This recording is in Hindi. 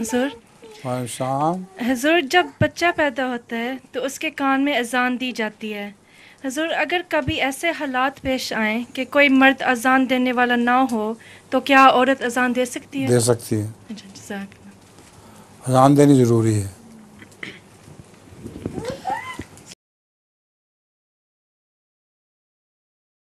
हुजूर हजूर जब बच्चा पैदा होता है तो उसके कान में अजान दी जाती है हजूर अगर कभी ऐसे हालात पेश आए कि कोई मर्द अजान देने वाला ना हो तो क्या औरत अजान दे सकती है दे सकती है अच्छा, अजान देनी ज़रूरी है